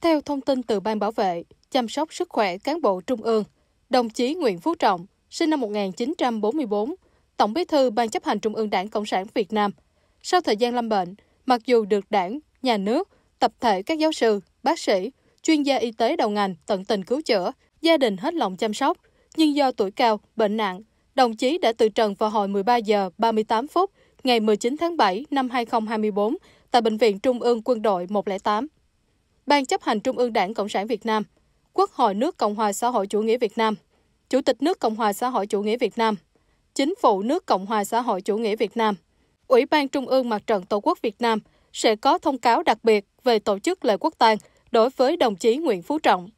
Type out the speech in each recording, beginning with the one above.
Theo thông tin từ Ban Bảo vệ, chăm sóc sức khỏe cán bộ Trung ương, đồng chí Nguyễn Phú Trọng, sinh năm 1944, Tổng bí thư Ban chấp hành Trung ương Đảng Cộng sản Việt Nam. Sau thời gian lâm bệnh, mặc dù được đảng, nhà nước, tập thể các giáo sư, bác sĩ, chuyên gia y tế đầu ngành tận tình cứu chữa, gia đình hết lòng chăm sóc, nhưng do tuổi cao, bệnh nặng, Đồng chí đã từ trần vào hồi 13 giờ 38 phút ngày 19 tháng 7 năm 2024 tại Bệnh viện Trung ương Quân đội 108. Ban chấp hành Trung ương Đảng Cộng sản Việt Nam, Quốc hội nước Cộng hòa xã hội chủ nghĩa Việt Nam, Chủ tịch nước Cộng hòa xã hội chủ nghĩa Việt Nam, Chính phủ nước Cộng hòa xã hội chủ nghĩa Việt Nam, Ủy ban Trung ương Mặt trận Tổ quốc Việt Nam sẽ có thông cáo đặc biệt về tổ chức lễ quốc tang đối với đồng chí Nguyễn Phú Trọng.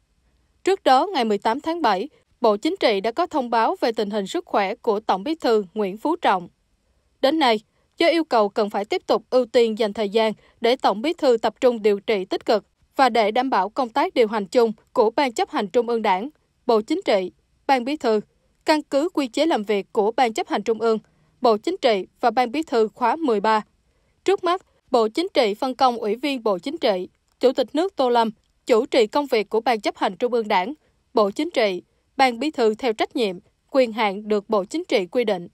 Trước đó, ngày 18 tháng 7, Bộ Chính trị đã có thông báo về tình hình sức khỏe của Tổng bí thư Nguyễn Phú Trọng. Đến nay, do yêu cầu cần phải tiếp tục ưu tiên dành thời gian để Tổng bí thư tập trung điều trị tích cực và để đảm bảo công tác điều hành chung của Ban chấp hành Trung ương Đảng, Bộ Chính trị, Ban bí thư, căn cứ quy chế làm việc của Ban chấp hành Trung ương, Bộ Chính trị và Ban bí thư khóa 13. Trước mắt, Bộ Chính trị phân công Ủy viên Bộ Chính trị, Chủ tịch nước Tô Lâm chủ trì công việc của Ban chấp hành Trung ương Đảng, Bộ Chính trị, Ban Bí thư theo trách nhiệm, quyền hạn được Bộ Chính trị quy định.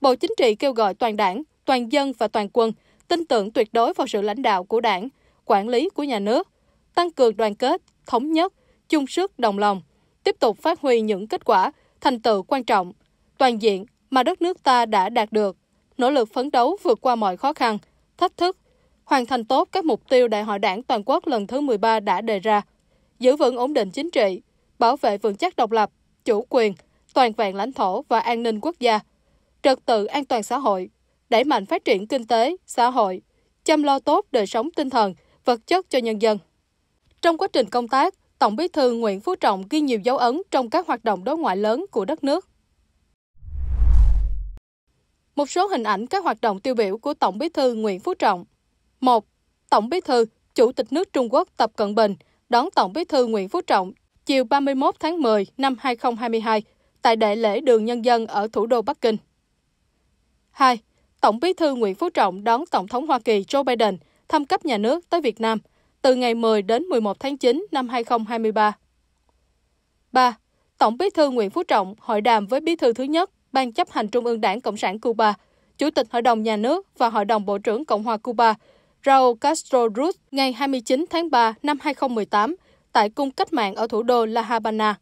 Bộ Chính trị kêu gọi toàn đảng, toàn dân và toàn quân tin tưởng tuyệt đối vào sự lãnh đạo của đảng, quản lý của nhà nước, tăng cường đoàn kết, thống nhất, chung sức đồng lòng, tiếp tục phát huy những kết quả, thành tựu quan trọng, toàn diện mà đất nước ta đã đạt được, nỗ lực phấn đấu vượt qua mọi khó khăn, thách thức, hoàn thành tốt các mục tiêu Đại hội đảng toàn quốc lần thứ 13 đã đề ra, giữ vững ổn định chính trị, bảo vệ vững chắc độc lập, chủ quyền, toàn vẹn lãnh thổ và an ninh quốc gia, trật tự an toàn xã hội, đẩy mạnh phát triển kinh tế, xã hội, chăm lo tốt đời sống tinh thần, vật chất cho nhân dân. Trong quá trình công tác, Tổng Bí thư Nguyễn Phú Trọng ghi nhiều dấu ấn trong các hoạt động đối ngoại lớn của đất nước. Một số hình ảnh các hoạt động tiêu biểu của Tổng Bí thư Nguyễn Phú Trọng. 1. Tổng Bí thư, Chủ tịch nước Trung Quốc Tập Cận Bình đón Tổng Bí thư Nguyễn Phú Trọng chiều 31 tháng 10 năm 2022 tại đại lễ đường nhân dân ở thủ đô Bắc Kinh. 2. Tổng bí thư Nguyễn Phú Trọng đón Tổng thống Hoa Kỳ Joe Biden thăm cấp nhà nước tới Việt Nam từ ngày 10 đến 11 tháng 9 năm 2023. 3. Tổng bí thư Nguyễn Phú Trọng hội đàm với bí thư thứ nhất Ban chấp hành Trung ương Đảng Cộng sản Cuba, Chủ tịch Hội đồng Nhà nước và Hội đồng Bộ trưởng Cộng hòa Cuba Raúl Castro Ruz ngày 29 tháng 3 năm 2018 tại cung cách mạng ở thủ đô La Habana.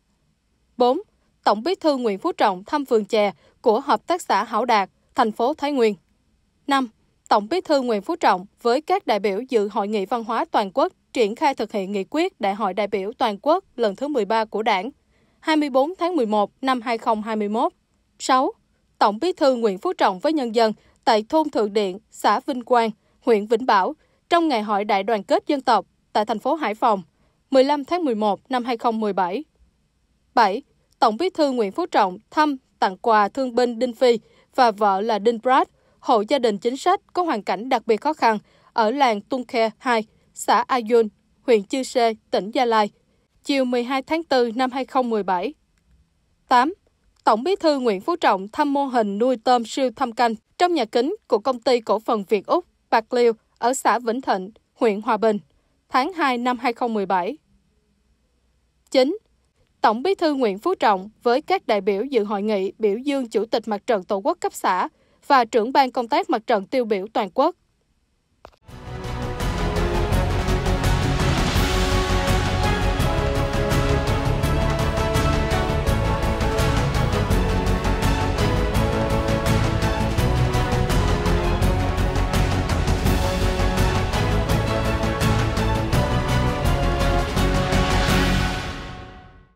4. Tổng bí thư Nguyễn Phú Trọng thăm vườn chè của Hợp tác xã Hảo Đạt, thành phố Thái Nguyên. 5. Tổng bí thư Nguyễn Phú Trọng với các đại biểu dự Hội nghị văn hóa toàn quốc triển khai thực hiện nghị quyết Đại hội đại biểu toàn quốc lần thứ 13 của Đảng 24 tháng 11 năm 2021. 6. Tổng bí thư Nguyễn Phú Trọng với nhân dân tại thôn Thượng Điện, xã Vinh Quang, huyện Vĩnh Bảo trong ngày hội đại đoàn kết dân tộc tại thành phố Hải Phòng 15 tháng 11 năm 2017. 7. Tổng bí thư Nguyễn Phú Trọng thăm tặng quà thương binh Đinh Phi và vợ là Đinh Brad, hộ gia đình chính sách có hoàn cảnh đặc biệt khó khăn ở làng Tung Khe 2, xã Ayun, huyện Chư Sê, tỉnh Gia Lai, chiều 12 tháng 4 năm 2017. 8. Tổng bí thư Nguyễn Phú Trọng thăm mô hình nuôi tôm siêu thâm canh trong nhà kính của công ty cổ phần Việt Úc Bạc Liêu ở xã Vĩnh Thịnh, huyện Hòa Bình, tháng 2 năm 2017 chính. Tổng Bí thư Nguyễn Phú Trọng với các đại biểu dự hội nghị biểu dương Chủ tịch Mặt trận Tổ quốc cấp xã và trưởng ban công tác mặt trận tiêu biểu toàn quốc.